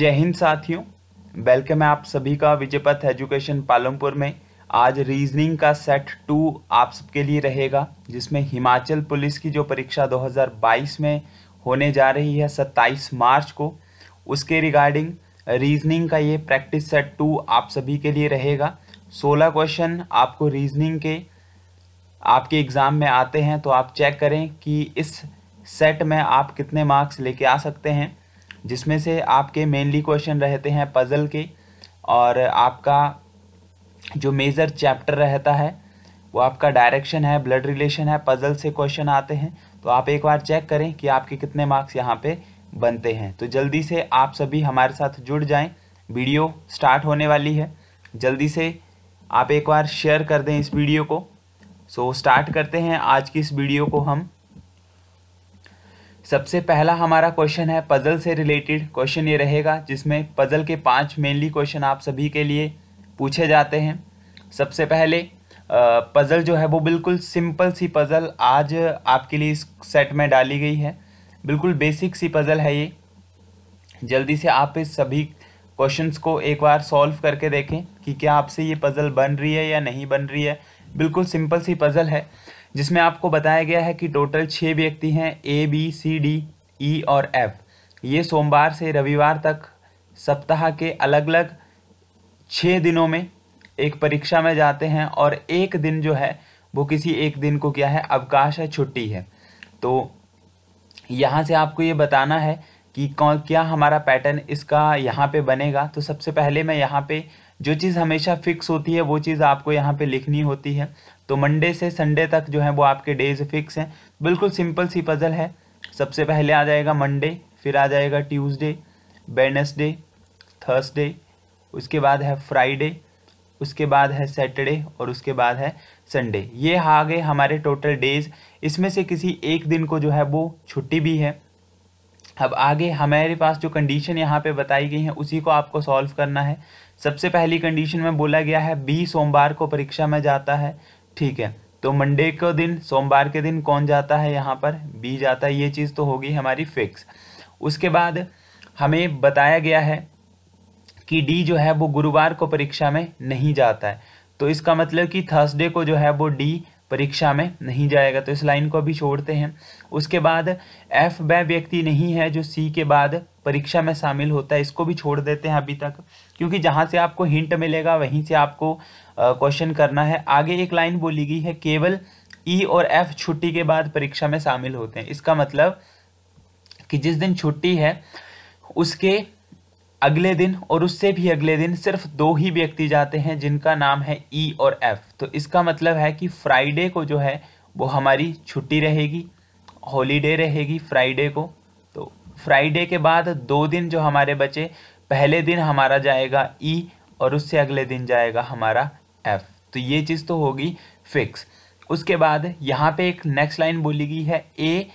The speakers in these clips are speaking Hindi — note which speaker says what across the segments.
Speaker 1: जय हिंद साथियों वेलकम है आप सभी का विजयपथ एजुकेशन पालमपुर में आज रीजनिंग का सेट टू आप सबके लिए रहेगा जिसमें हिमाचल पुलिस की जो परीक्षा 2022 में होने जा रही है 27 मार्च को उसके रिगार्डिंग रीजनिंग का ये प्रैक्टिस सेट टू आप सभी के लिए रहेगा 16 क्वेश्चन आपको रीजनिंग के आपके एग्ज़ाम में आते हैं तो आप चेक करें कि इस सेट में आप कितने मार्क्स लेके आ सकते हैं जिसमें से आपके मेनली क्वेश्चन रहते हैं पज़ल के और आपका जो मेजर चैप्टर रहता है वो आपका डायरेक्शन है ब्लड रिलेशन है पज़ल से क्वेश्चन आते हैं तो आप एक बार चेक करें कि आपके कितने मार्क्स यहाँ पे बनते हैं तो जल्दी से आप सभी हमारे साथ जुड़ जाएं वीडियो स्टार्ट होने वाली है जल्दी से आप एक बार शेयर कर दें इस वीडियो को सो स्टार्ट करते हैं आज की इस वीडियो को हम सबसे पहला हमारा क्वेश्चन है पज़ल से रिलेटेड क्वेश्चन ये रहेगा जिसमें पज़ल के पांच मेनली क्वेश्चन आप सभी के लिए पूछे जाते हैं सबसे पहले पज़ल जो है वो बिल्कुल सिंपल सी पज़ल आज आपके लिए इस सेट में डाली गई है बिल्कुल बेसिक सी पज़ल है ये जल्दी से आप इस सभी क्वेश्चंस को एक बार सॉल्व करके देखें कि क्या आपसे ये पज़ल बन रही है या नहीं बन रही है बिल्कुल सिंपल सी पज़ल है जिसमें आपको बताया गया है कि टोटल छः व्यक्ति हैं A B C D E और एफ ये सोमवार से रविवार तक सप्ताह के अलग अलग छः दिनों में एक परीक्षा में जाते हैं और एक दिन जो है वो किसी एक दिन को क्या है अवकाश है छुट्टी है तो यहाँ से आपको ये बताना है कि कौन क्या हमारा पैटर्न इसका यहाँ पे बनेगा तो सबसे पहले मैं यहाँ पे जो चीज़ हमेशा फिक्स होती है वो चीज़ आपको यहाँ पे लिखनी होती है तो मंडे से संडे तक जो है वो आपके डेज फिक्स हैं बिल्कुल सिंपल सी पज़ल है सबसे पहले आ जाएगा मंडे फिर आ जाएगा ट्यूसडे वेनसडे थर्सडे उसके बाद है फ्राइडे उसके बाद है सैटरडे और उसके बाद है संडे ये आ गए हमारे टोटल डेज इसमें से किसी एक दिन को जो है वो छुट्टी भी है अब आगे हमारे पास जो कंडीशन यहाँ पे बताई गई है उसी को आपको सॉल्व करना है सबसे पहली कंडीशन में बोला गया है बी सोमवार को परीक्षा में जाता है ठीक है तो मंडे को दिन सोमवार के दिन कौन जाता है यहाँ पर बी जाता है ये चीज़ तो होगी हमारी फिक्स उसके बाद हमें बताया गया है कि डी जो है वो गुरुवार को परीक्षा में नहीं जाता है तो इसका मतलब कि थर्सडे को जो है वो डी परीक्षा में नहीं जाएगा तो इस लाइन को अभी छोड़ते हैं उसके बाद एफ वह व्यक्ति नहीं है जो सी के बाद परीक्षा में शामिल होता है इसको भी छोड़ देते हैं अभी तक क्योंकि जहाँ से आपको हिंट मिलेगा वहीं से आपको क्वेश्चन करना है आगे एक लाइन बोली गई है केवल ई e और एफ छुट्टी के बाद परीक्षा में शामिल होते हैं इसका मतलब कि जिस दिन छुट्टी है उसके अगले दिन और उससे भी अगले दिन सिर्फ दो ही व्यक्ति जाते हैं जिनका नाम है ई e और एफ तो इसका मतलब है कि फ्राइडे को जो है वो हमारी छुट्टी रहेगी हॉलीडे रहेगी फ्राइडे को फ्राइडे के बाद दो दिन जो हमारे बचे पहले दिन हमारा जाएगा ई e और उससे अगले दिन जाएगा हमारा एफ तो ये चीज़ तो होगी फिक्स उसके बाद यहाँ पे एक नेक्स्ट लाइन बोली गई है ए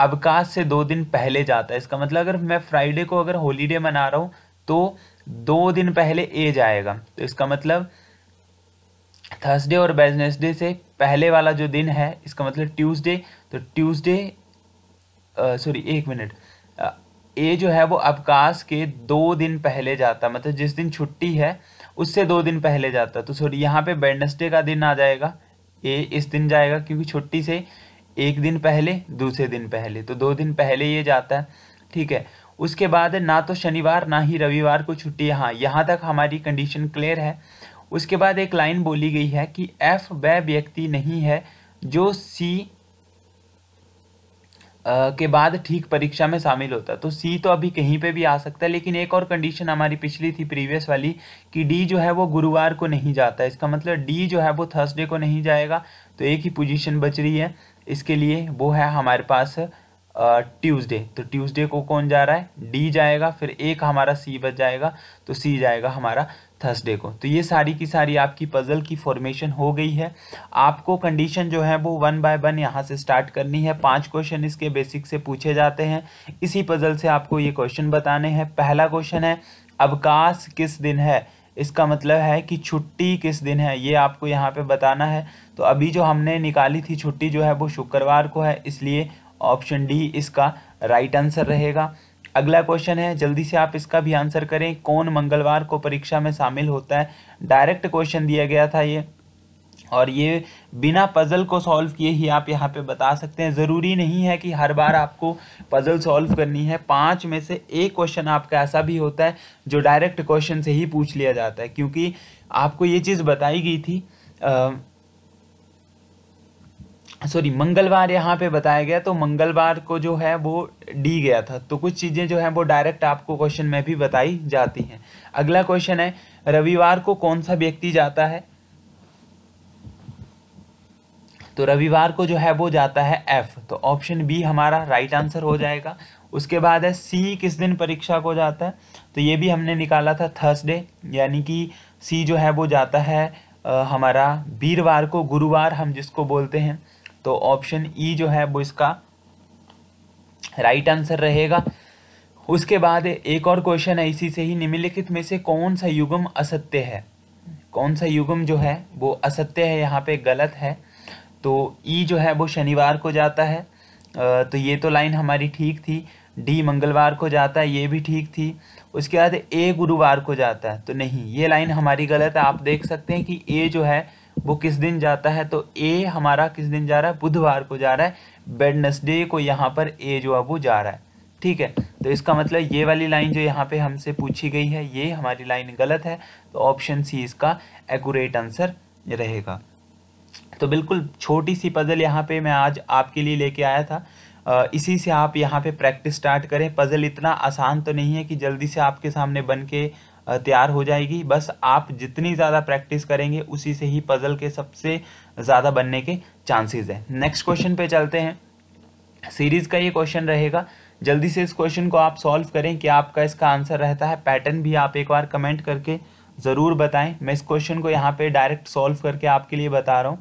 Speaker 1: अवकाश से दो दिन पहले जाता है इसका मतलब अगर मैं फ्राइडे को अगर हॉलीडे मना रहा हूँ तो दो दिन पहले ए जाएगा तो इसका मतलब थर्सडे और वेजनेसडे से पहले वाला जो दिन है इसका मतलब ट्यूसडे तो ट्यूसडे सॉरी एक मिनट ए जो है वो अवकाश के दो दिन पहले जाता है मतलब जिस दिन छुट्टी है उससे दो दिन पहले जाता है तो सॉरी यहाँ पे वेडनेसडे का दिन आ जाएगा ए इस दिन जाएगा क्योंकि छुट्टी से एक दिन पहले दूसरे दिन पहले तो दो दिन पहले ये जाता है ठीक है उसके बाद ना तो शनिवार ना ही रविवार को छुट्टी हाँ यहाँ तक हमारी कंडीशन क्लियर है उसके बाद एक लाइन बोली गई है कि एफ वह व्यक्ति नहीं है जो सी के बाद ठीक परीक्षा में शामिल होता तो सी तो अभी कहीं पे भी आ सकता है लेकिन एक और कंडीशन हमारी पिछली थी प्रीवियस वाली कि डी जो है वो गुरुवार को नहीं जाता इसका मतलब डी जो है वो थर्सडे को नहीं जाएगा तो एक ही पोजीशन बच रही है इसके लिए वो है हमारे पास ट्यूसडे तो ट्यूसडे को कौन जा रहा है डी जाएगा फिर एक हमारा सी बच जाएगा तो सी जाएगा हमारा थर्सडे को तो ये सारी की सारी आपकी पज़ल की फॉर्मेशन हो गई है आपको कंडीशन जो है वो वन बाय वन यहाँ से स्टार्ट करनी है पांच क्वेश्चन इसके बेसिक से पूछे जाते हैं इसी पज़ल से आपको ये क्वेश्चन बताने हैं पहला क्वेश्चन है अवकाश किस दिन है इसका मतलब है कि छुट्टी किस दिन है ये आपको यहाँ पे बताना है तो अभी जो हमने निकाली थी छुट्टी जो है वो शुक्रवार को है इसलिए ऑप्शन डी इसका राइट आंसर रहेगा अगला क्वेश्चन है जल्दी से आप इसका भी आंसर करें कौन मंगलवार को परीक्षा में शामिल होता है डायरेक्ट क्वेश्चन दिया गया था ये और ये बिना पज़ल को सॉल्व किए ही आप यहाँ पे बता सकते हैं ज़रूरी नहीं है कि हर बार आपको पज़ल सॉल्व करनी है पाँच में से एक क्वेश्चन आपका ऐसा भी होता है जो डायरेक्ट क्वेश्चन से ही पूछ लिया जाता है क्योंकि आपको ये चीज़ बताई गई थी आ, सॉरी मंगलवार यहाँ पे बताया गया तो मंगलवार को जो है वो डी गया था तो कुछ चीज़ें जो हैं वो डायरेक्ट आपको क्वेश्चन में भी बताई जाती हैं अगला क्वेश्चन है रविवार को कौन सा व्यक्ति जाता है तो रविवार को जो है वो जाता है एफ तो ऑप्शन बी हमारा राइट आंसर हो जाएगा उसके बाद है सी किस दिन परीक्षा को जाता है तो ये भी हमने निकाला था थर्सडे यानी कि सी जो है वो जाता है आ, हमारा वीरवार को गुरुवार हम जिसको बोलते हैं तो ऑप्शन ई e जो है वो इसका राइट आंसर रहेगा उसके बाद एक और क्वेश्चन है इसी से ही निम्नलिखित में से कौन सा युगम असत्य है कौन सा युगम जो है वो असत्य है यहाँ पे गलत है तो ई e जो है वो शनिवार को जाता है तो ये तो लाइन हमारी ठीक थी डी मंगलवार को जाता है ये भी ठीक थी उसके बाद ए गुरुवार को जाता है तो नहीं ये लाइन हमारी गलत है आप देख सकते हैं कि ए जो है वो किस दिन जाता है तो ए हमारा किस दिन जा रहा है बुधवार को जा रहा है वेडनेसडे को यहाँ पर ए जो है वो जा रहा है ठीक है तो इसका मतलब ये वाली लाइन जो यहाँ पे हमसे पूछी गई है ये हमारी लाइन गलत है तो ऑप्शन सी इसका एकूरेट आंसर रहेगा तो बिल्कुल छोटी सी पजल यहाँ पे मैं आज आपके लिए लेके आया था इसी से आप यहाँ पे प्रैक्टिस स्टार्ट करें पज़ल इतना आसान तो नहीं है कि जल्दी से आपके सामने बन के तैयार हो जाएगी बस आप जितनी ज़्यादा प्रैक्टिस करेंगे उसी से ही पज़ल के सबसे ज़्यादा बनने के चांसेस हैं नेक्स्ट क्वेश्चन पे चलते हैं सीरीज़ का ये क्वेश्चन रहेगा जल्दी से इस क्वेश्चन को आप सॉल्व करें कि आपका इसका आंसर रहता है पैटर्न भी आप एक बार कमेंट करके ज़रूर बताएं मैं इस क्वेश्चन को यहाँ पर डायरेक्ट सॉल्व करके आपके लिए बता रहा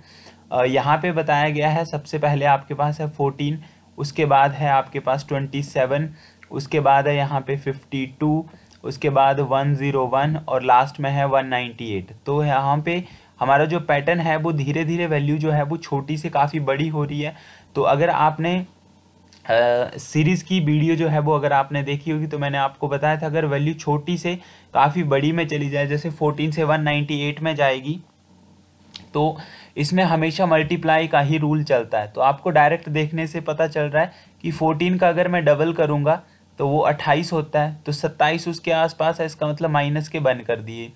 Speaker 1: हूँ यहाँ पे बताया गया है सबसे पहले आपके पास है फोर्टीन उसके बाद है आपके पास ट्वेंटी सेवन उसके बाद है यहाँ पे फिफ्टी टू उसके बाद 101 और लास्ट में है 198 तो यहाँ पे हमारा जो पैटर्न है वो धीरे धीरे वैल्यू जो है वो छोटी से काफ़ी बड़ी हो रही है तो अगर आपने सीरीज़ की वीडियो जो है वो अगर आपने देखी होगी तो मैंने आपको बताया था अगर वैल्यू छोटी से काफ़ी बड़ी में चली जाए जैसे 14 से 198 में जाएगी तो इसमें हमेशा मल्टीप्लाई का ही रूल चलता है तो आपको डायरेक्ट देखने से पता चल रहा है कि 14 का अगर मैं डबल करूँगा तो वो अट्ठाईस होता है तो सत्ताईस उसके आसपास है इसका मतलब माइनस के बन कर दिए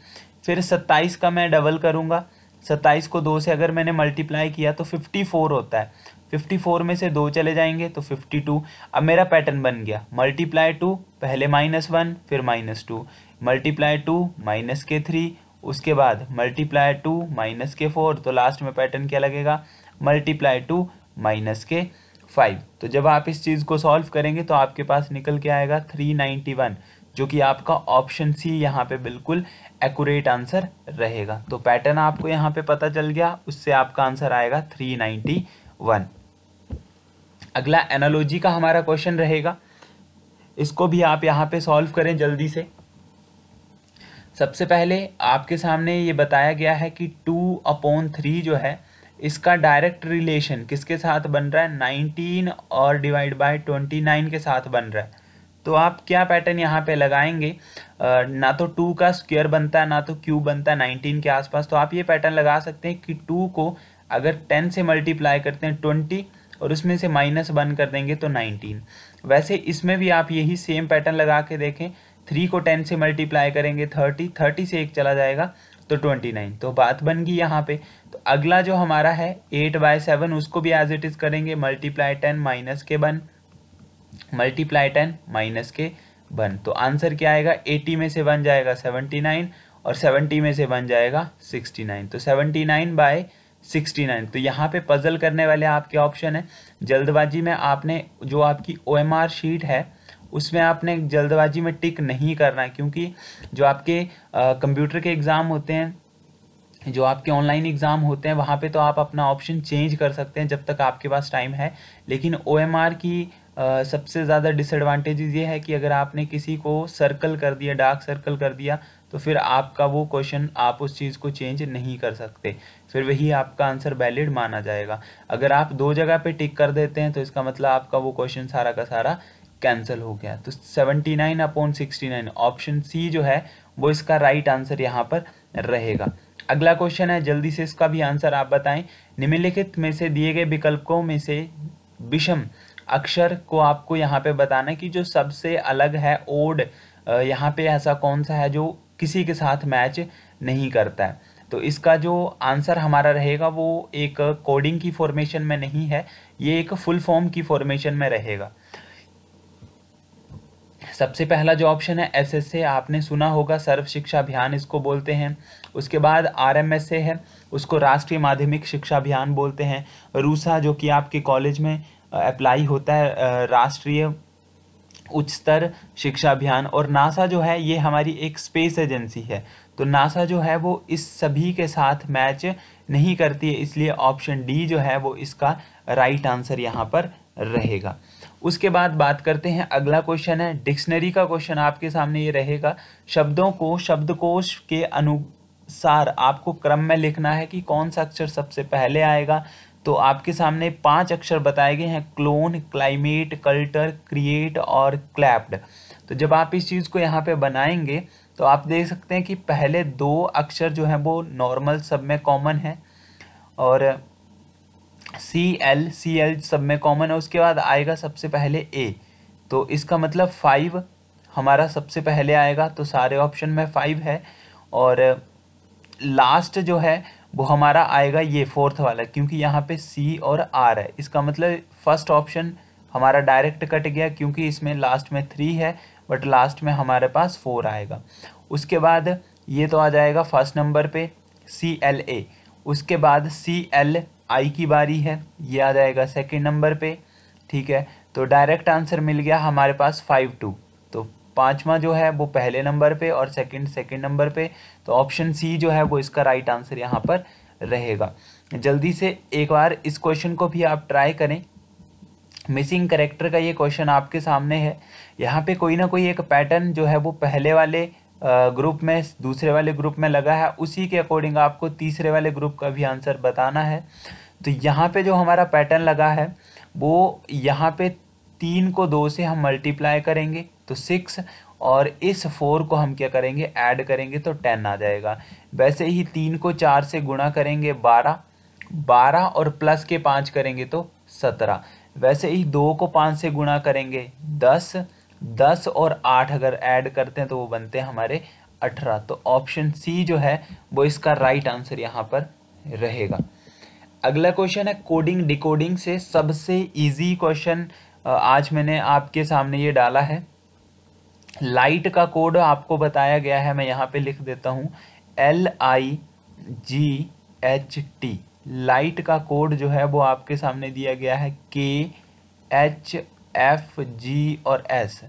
Speaker 1: फिर सत्ताईस का मैं डबल करूँगा सत्ताईस को दो से अगर मैंने मल्टीप्लाई किया तो फिफ्टी फोर होता है फिफ्टी फोर में से दो चले जाएंगे तो फिफ्टी टू अब मेरा पैटर्न बन गया मल्टीप्लाई टू पहले माइनस वन फिर minus two multiply two minus के थ्री उसके बाद मल्टीप्लाई टू माइनस के फोर तो लास्ट में पैटर्न क्या लगेगा मल्टीप्लाई टू माइनस के फाइव तो जब आप इस चीज़ को सॉल्व करेंगे तो आपके पास निकल के आएगा थ्री नाइन्टी वन जो कि आपका ऑप्शन सी यहाँ पे बिल्कुल एक्यूरेट आंसर रहेगा तो पैटर्न आपको यहाँ पे पता चल गया उससे आपका आंसर आएगा थ्री नाइन्टी वन अगला एनालॉजी का हमारा क्वेश्चन रहेगा इसको भी आप यहाँ पे सॉल्व करें जल्दी से सबसे पहले आपके सामने ये बताया गया है कि टू अपॉन थ्री जो है इसका डायरेक्ट रिलेशन किसके साथ बन रहा है नाइनटीन और डिवाइड बाय ट्वेंटी नाइन के साथ बन रहा है तो आप क्या पैटर्न यहाँ पे लगाएंगे ना तो टू का स्क्वायर बनता है ना तो क्यूब बनता है नाइनटीन के आसपास तो आप ये पैटर्न लगा सकते हैं कि टू को अगर टेन से मल्टीप्लाई करते हैं ट्वेंटी और उसमें से माइनस वन कर देंगे तो नाइनटीन वैसे इसमें भी आप यही सेम पैटर्न लगा के देखें थ्री को टेन से मल्टीप्लाई करेंगे थर्टी थर्टी से एक चला जाएगा तो ट्वेंटी नाइन तो बात बन गई यहाँ पे तो अगला जो हमारा है एट बाय सेवन उसको भी एज इट इज़ करेंगे मल्टीप्लाई टेन माइनस के बन मल्टीप्लाई टेन माइनस के वन तो आंसर क्या आएगा एटी में से बन जाएगा सेवनटी नाइन और सेवनटी में से बन जाएगा सिक्सटी नाइन तो seventy nine by sixty nine तो यहाँ पे पजल करने वाले आपके ऑप्शन है जल्दबाजी में आपने जो आपकी ओ शीट है उसमें आपने जल्दबाजी में टिक नहीं करना है क्योंकि जो आपके कंप्यूटर के एग्ज़ाम होते हैं जो आपके ऑनलाइन एग्ज़ाम होते हैं वहाँ पे तो आप अपना ऑप्शन चेंज कर सकते हैं जब तक आपके पास टाइम है लेकिन ओ की आ, सबसे ज़्यादा डिसएडवांटेज ये है कि अगर आपने किसी को सर्कल कर दिया डार्क सर्कल कर दिया तो फिर आपका वो क्वेश्चन आप उस चीज़ को चेंज नहीं कर सकते फिर वही आपका आंसर वैलिड माना जाएगा अगर आप दो जगह पे टिक कर देते हैं तो इसका मतलब आपका वो क्वेश्चन सारा का सारा कैंसिल हो गया तो 79 nine upon sixty option C जो है वो इसका राइट आंसर यहाँ पर रहेगा अगला क्वेश्चन है जल्दी से इसका भी आंसर आप बताएं निम्नलिखित में से दिए गए विकल्पों में से विषम अक्षर को आपको यहाँ पे बताना कि जो सबसे अलग है ओड यहाँ पे ऐसा कौन सा है जो किसी के साथ मैच नहीं करता है तो इसका जो आंसर हमारा रहेगा वो एक कोडिंग की फॉर्मेशन में नहीं है ये एक फुल फॉर्म की फॉर्मेशन में रहेगा सबसे पहला जो ऑप्शन है ए आपने सुना होगा सर्व शिक्षा अभियान इसको बोलते हैं उसके बाद आरएमएसए है उसको राष्ट्रीय माध्यमिक शिक्षा अभियान बोलते हैं रूसा जो कि आपके कॉलेज में अप्लाई होता है राष्ट्रीय उच्च स्तर शिक्षा अभियान और नासा जो है ये हमारी एक स्पेस एजेंसी है तो नासा जो है वो इस सभी के साथ मैच नहीं करती है इसलिए ऑप्शन डी जो है वो इसका राइट आंसर यहाँ पर रहेगा उसके बाद बात करते हैं अगला क्वेश्चन है डिक्शनरी का क्वेश्चन आपके सामने ये रहेगा शब्दों को शब्दकोश के अनुसार आपको क्रम में लिखना है कि कौन सा अक्षर सबसे पहले आएगा तो आपके सामने पांच अक्षर बताए गए हैं क्लोन क्लाइमेट कल्टर क्रिएट और क्लैप्ड तो जब आप इस चीज़ को यहाँ पे बनाएंगे तो आप देख सकते हैं कि पहले दो अक्षर जो हैं वो नॉर्मल सब में कॉमन है और सी एल सी एल सब में कॉमन है उसके बाद आएगा सबसे पहले ए तो इसका मतलब फाइव हमारा सबसे पहले आएगा तो सारे ऑप्शन में फाइव है और लास्ट जो है वो हमारा आएगा ये फोर्थ वाला क्योंकि यहाँ पे सी और आर है इसका मतलब फर्स्ट ऑप्शन हमारा डायरेक्ट कट गया क्योंकि इसमें लास्ट में थ्री है बट लास्ट में हमारे पास फोर आएगा उसके बाद ये तो आ जाएगा फर्स्ट नंबर पे सी एल ए उसके बाद सी एल आई की बारी है ये आ जाएगा सेकेंड नंबर पे ठीक है तो डायरेक्ट आंसर मिल गया हमारे पास फाइव टू तो पाँचवा जो है वो पहले नंबर पे और सेकंड सेकंड नंबर पे तो ऑप्शन सी जो है वो इसका राइट आंसर यहाँ पर रहेगा जल्दी से एक बार इस क्वेश्चन को भी आप ट्राई करें मिसिंग करेक्टर का ये क्वेश्चन आपके सामने है यहाँ पे कोई ना कोई एक पैटर्न जो है वो पहले वाले ग्रुप में दूसरे वाले ग्रुप में लगा है उसी के अकॉर्डिंग आपको तीसरे वाले ग्रुप का भी आंसर बताना है तो यहाँ पे जो हमारा पैटर्न लगा है वो यहाँ पे तीन को दो से हम मल्टीप्लाई करेंगे तो सिक्स और इस फोर को हम क्या करेंगे ऐड करेंगे तो टेन आ जाएगा वैसे ही तीन को चार से गुणा करेंगे बारह बारह और प्लस के पाँच करेंगे तो सत्रह वैसे ही दो को पाँच से गुणा करेंगे दस दस और आठ अगर ऐड करते हैं तो वो बनते हैं हमारे अठारह तो ऑप्शन सी जो है वो इसका राइट आंसर यहाँ पर रहेगा अगला क्वेश्चन है कोडिंग डिकोडिंग से सबसे इजी क्वेश्चन आज मैंने आपके सामने ये डाला है लाइट का कोड आपको बताया गया है मैं यहाँ पे लिख देता हूँ L I G H T light का कोड जो है वो आपके सामने दिया गया है के एच एफ जी और एस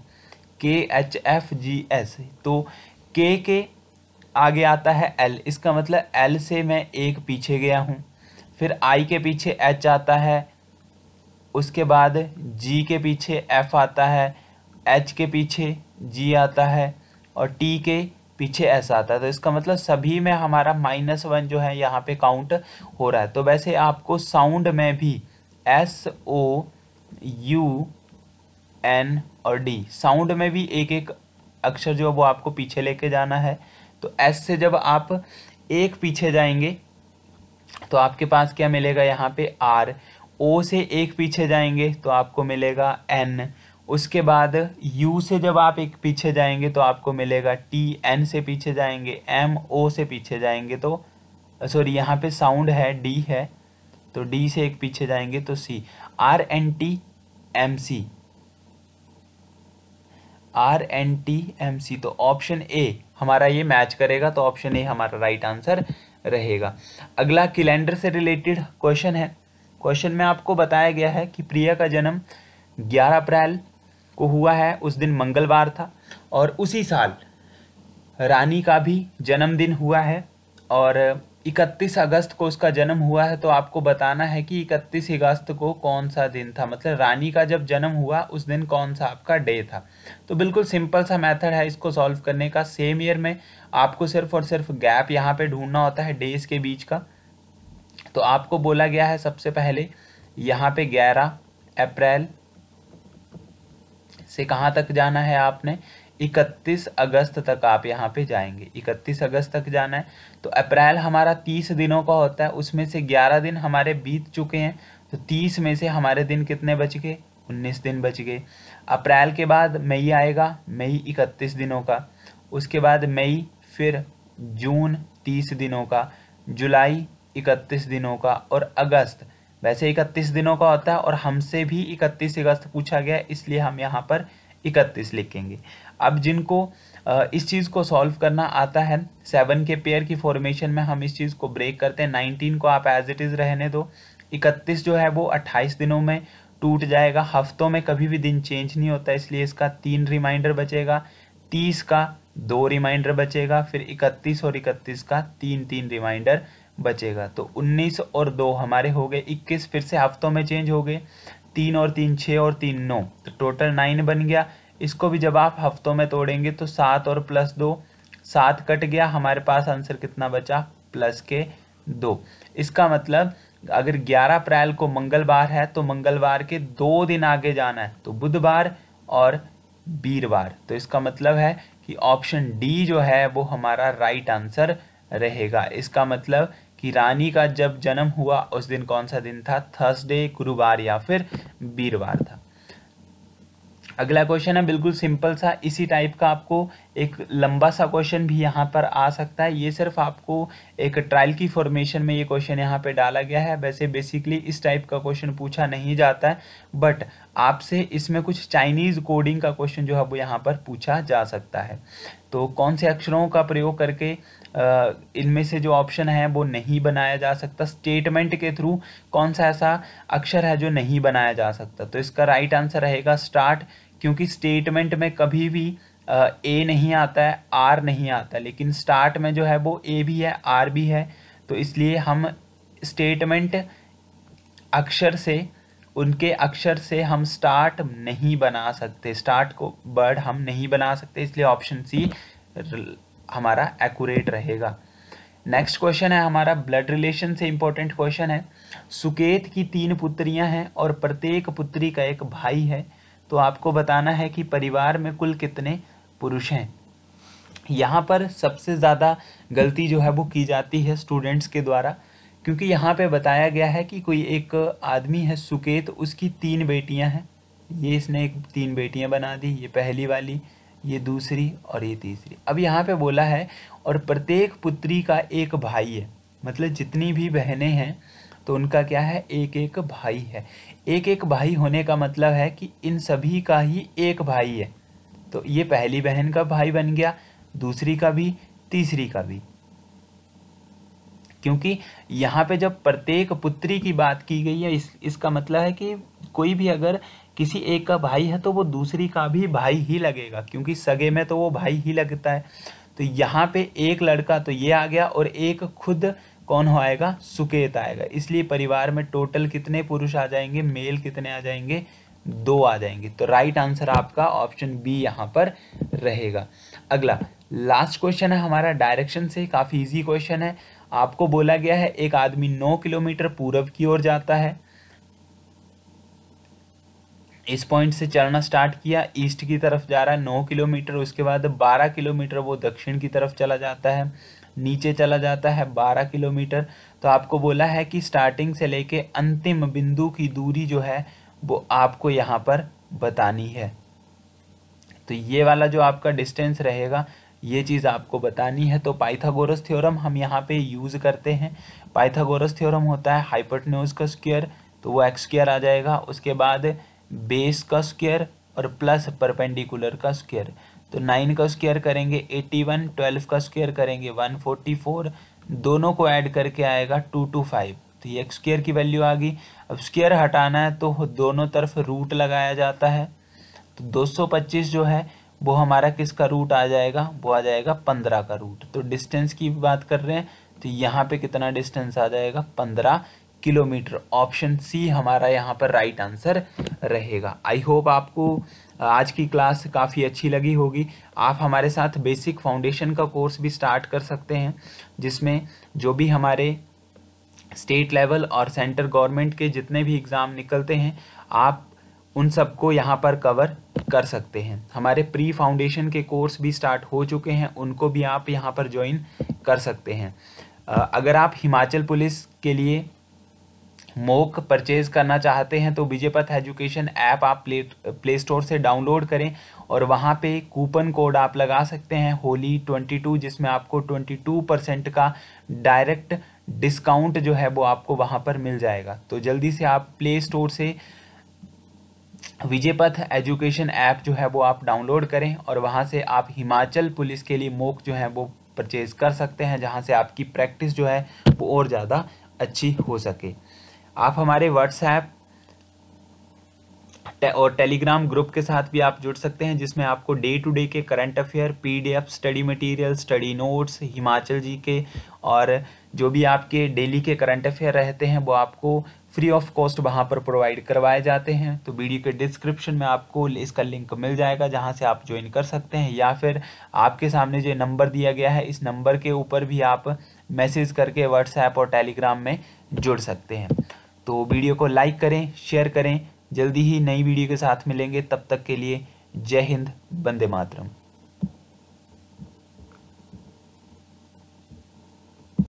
Speaker 1: के एच एफ जी एस तो के के आगे आता है एल इसका मतलब एल से मैं एक पीछे गया हूँ फिर आई के पीछे एच आता है उसके बाद जी के पीछे एफ आता है एच के पीछे जी आता है और टी के पीछे एस आता है तो इसका मतलब सभी में हमारा माइनस वन जो है यहाँ पे काउंट हो रहा है तो वैसे आपको साउंड में भी एस ओ यू एन और डी साउंड में भी एक एक अक्षर जो है वो आपको पीछे लेके जाना है तो एस से जब आप एक पीछे जाएंगे तो आपके पास क्या मिलेगा यहाँ पे आर ओ से एक पीछे जाएंगे तो आपको मिलेगा एन उसके बाद यू से जब आप एक पीछे जाएंगे तो आपको मिलेगा टी एन से पीछे जाएंगे एम ओ से पीछे जाएंगे तो सॉरी यहाँ पे साउंड है डी है तो डी से एक पीछे जाएंगे तो C R N T M C R N T M C तो ऑप्शन ए हमारा ये मैच करेगा तो ऑप्शन ए हमारा राइट आंसर रहेगा अगला कैलेंडर से रिलेटेड क्वेश्चन है क्वेश्चन में आपको बताया गया है कि प्रिया का जन्म 11 अप्रैल को हुआ है उस दिन मंगलवार था और उसी साल रानी का भी जन्मदिन हुआ है और इकतीस अगस्त को उसका जन्म हुआ है तो आपको बताना है कि इकतीस अगस्त को कौन सा दिन था मतलब रानी का जब जन्म हुआ उस दिन कौन सा आपका डे था तो बिल्कुल सिंपल सा मेथड है इसको सॉल्व करने का सेम ईयर में आपको सिर्फ और सिर्फ गैप यहाँ पे ढूंढना होता है डेज के बीच का तो आपको बोला गया है सबसे पहले यहाँ पे ग्यारह अप्रैल से कहाँ तक जाना है आपने इकतीस अगस्त तक आप यहाँ पे जाएंगे इकतीस अगस्त तक जाना है तो अप्रैल हमारा तीस दिनों का होता है उसमें से ग्यारह दिन हमारे बीत चुके हैं तो तीस में से हमारे दिन कितने बच गए उन्नीस दिन बच गए अप्रैल के बाद मई आएगा मई इकतीस दिनों का उसके बाद मई फिर जून तीस दिनों का जुलाई इकतीस दिनों का और अगस्त वैसे इकतीस दिनों का होता है और हमसे भी इकतीस अगस्त पूछा गया इसलिए हम यहाँ पर इकतीस लिखेंगे अब जिनको इस चीज़ को सॉल्व करना आता है सेवन के पेयर की फॉर्मेशन में हम इस चीज़ को ब्रेक करते हैं नाइनटीन को आप एज इट इज़ रहने दो इकतीस जो है वो अट्ठाईस दिनों में टूट जाएगा हफ्तों में कभी भी दिन चेंज नहीं होता इसलिए इसका तीन रिमाइंडर बचेगा तीस का दो रिमाइंडर बचेगा फिर इकतीस और इकतीस का तीन तीन रिमाइंडर बचेगा तो उन्नीस और दो हमारे हो गए इक्कीस फिर से हफ्तों में चेंज हो गए तीन और तीन छः और तीन नौ तो टोटल नाइन बन गया इसको भी जब आप हफ्तों में तोड़ेंगे तो सात और प्लस दो सात कट गया हमारे पास आंसर कितना बचा प्लस के दो इसका मतलब अगर 11 अप्रैल को मंगलवार है तो मंगलवार के दो दिन आगे जाना है तो बुधवार और वीरवार तो इसका मतलब है कि ऑप्शन डी जो है वो हमारा राइट आंसर रहेगा इसका मतलब कि रानी का जब जन्म हुआ उस दिन कौन सा दिन था थर्सडे गुरुवार या फिर वीरवार था अगला क्वेश्चन है बिल्कुल सिंपल सा इसी टाइप का आपको एक लंबा सा क्वेश्चन भी यहाँ पर आ सकता है ये सिर्फ आपको एक ट्रायल की फॉर्मेशन में ये क्वेश्चन यहाँ पे डाला गया है वैसे बेसिकली इस टाइप का क्वेश्चन पूछा नहीं जाता है बट आपसे इसमें कुछ चाइनीज़ कोडिंग का क्वेश्चन जो है वो यहाँ पर पूछा जा सकता है तो कौन से अक्षरों का प्रयोग करके इनमें से जो ऑप्शन है वो नहीं बनाया जा सकता स्टेटमेंट के थ्रू कौन सा ऐसा अक्षर है जो नहीं बनाया जा सकता तो इसका राइट आंसर रहेगा स्टार्ट क्योंकि स्टेटमेंट में कभी भी ए नहीं आता है आर नहीं आता लेकिन स्टार्ट में जो है वो ए भी है आर भी है तो इसलिए हम स्टेटमेंट अक्षर से उनके अक्षर से हम स्टार्ट नहीं बना सकते स्टार्ट को बर्ड हम नहीं बना सकते इसलिए ऑप्शन सी हमारा एक्यूरेट रहेगा नेक्स्ट क्वेश्चन है हमारा ब्लड रिलेशन से इम्पोर्टेंट क्वेश्चन है सुकेत की तीन पुत्रियां हैं और प्रत्येक पुत्री का एक भाई है तो आपको बताना है कि परिवार में कुल कितने पुरुष हैं यहाँ पर सबसे ज़्यादा गलती जो है वो की जाती है स्टूडेंट्स के द्वारा क्योंकि यहाँ पे बताया गया है कि कोई एक आदमी है सुकेत उसकी तीन बेटियाँ हैं ये इसने एक तीन बेटियाँ बना दी ये पहली वाली ये दूसरी और ये तीसरी अब यहाँ पे बोला है और प्रत्येक पुत्री का एक भाई है मतलब जितनी भी बहनें हैं तो उनका क्या है एक एक भाई है एक एक भाई होने का मतलब है कि इन सभी का ही एक भाई है तो ये पहली बहन का भाई बन गया दूसरी का भी तीसरी का भी क्योंकि यहाँ पे जब प्रत्येक पुत्री की बात की गई है इस इसका मतलब है कि कोई भी अगर किसी एक का भाई है तो वो दूसरी का भी भाई ही लगेगा क्योंकि सगे में तो वो भाई ही लगता है तो यहाँ पे एक लड़का तो ये आ गया और एक खुद कौन हो आएगा सुकेत आएगा इसलिए परिवार में टोटल कितने पुरुष आ जाएंगे मेल कितने आ जाएंगे दो आ जाएंगे तो राइट आंसर आपका ऑप्शन बी यहाँ पर रहेगा अगला लास्ट क्वेश्चन है हमारा डायरेक्शन से काफ़ी इजी क्वेश्चन है आपको बोला गया है एक आदमी नौ किलोमीटर पूर्व की ओर जाता है इस पॉइंट से चलना स्टार्ट किया ईस्ट की तरफ जा रहा है नौ किलोमीटर उसके बाद बारह किलोमीटर वो दक्षिण की तरफ चला जाता है नीचे चला जाता है बारह किलोमीटर तो आपको बोला है कि स्टार्टिंग से लेके अंतिम बिंदु की दूरी जो है वो आपको यहाँ पर बतानी है तो ये वाला जो आपका डिस्टेंस रहेगा ये चीज़ आपको बतानी है तो पाइथागोरस थ्योरम हम यहाँ पे यूज़ करते हैं पाइथागोरस थ्योरम होता है हाइपोटन्यूज का स्क्वेयर तो वो एक्स स्क्वायर आ जाएगा उसके बाद बेस का स्क्वेयर और प्लस परपेंडिकुलर का स्क्वेयर तो नाइन का स्क्वेयर करेंगे एट्टी वन ट्वेल्व का स्क्वेयर करेंगे वन फोर्टी फोर दोनों को ऐड करके आएगा टू टू फाइव तो ये स्क्वेयर की वैल्यू आ गई अब स्क्वेयर हटाना है तो दोनों तरफ रूट लगाया जाता है तो 225 जो है वो हमारा किसका रूट आ जाएगा वो आ जाएगा पंद्रह का रूट तो डिस्टेंस की बात कर रहे हैं तो यहाँ पे कितना डिस्टेंस आ जाएगा पंद्रह किलोमीटर ऑप्शन सी हमारा यहाँ पर राइट आंसर रहेगा आई होप आपको आज की क्लास काफ़ी अच्छी लगी होगी आप हमारे साथ बेसिक फाउंडेशन का कोर्स भी स्टार्ट कर सकते हैं जिसमें जो भी हमारे स्टेट लेवल और सेंटर गवर्नमेंट के जितने भी एग्ज़ाम निकलते हैं आप उन सबको यहाँ पर कवर कर सकते हैं हमारे प्री फाउंडेशन के कोर्स भी स्टार्ट हो चुके हैं उनको भी आप यहाँ पर ज्वाइन कर सकते हैं अगर आप हिमाचल पुलिस के लिए मोक परचेज़ करना चाहते हैं तो विजयपथ एजुकेशन ऐप आप प्ले प्ले स्टोर से डाउनलोड करें और वहाँ पे कूपन कोड आप लगा सकते हैं होली ट्वेंटी टू जिसमें आपको ट्वेंटी टू परसेंट का डायरेक्ट डिस्काउंट जो है वो आपको वहाँ पर मिल जाएगा तो जल्दी से आप प्ले स्टोर से विजयपथ एजुकेशन ऐप जो है वो आप डाउनलोड करें और वहाँ से आप हिमाचल पुलिस के लिए मोक जो है वो परचेज़ कर सकते हैं जहाँ से आपकी प्रैक्टिस जो है वो और ज़्यादा अच्छी हो सके आप हमारे व्हाट्सएप टे और टेलीग्राम ग्रुप के साथ भी आप जुड़ सकते हैं जिसमें आपको डे टू डे के current affair PDF study material study notes Himachal G K और जो भी आपके डेली के करंट अफेयर रहते हैं वो आपको फ्री ऑफ कॉस्ट वहाँ पर प्रोवाइड करवाए जाते हैं तो वीडियो के डिस्क्रिप्शन में आपको इसका लिंक मिल जाएगा जहाँ से आप ज्वाइन कर सकते हैं या फिर आपके सामने जो नंबर दिया गया है इस नंबर के ऊपर भी आप मैसेज करके व्हाट्सएप और टेलीग्राम में जुड़ सकते हैं तो वीडियो को लाइक करें शेयर करें जल्दी ही नई वीडियो के साथ मिलेंगे तब तक के लिए जय हिंद बंदे मातरम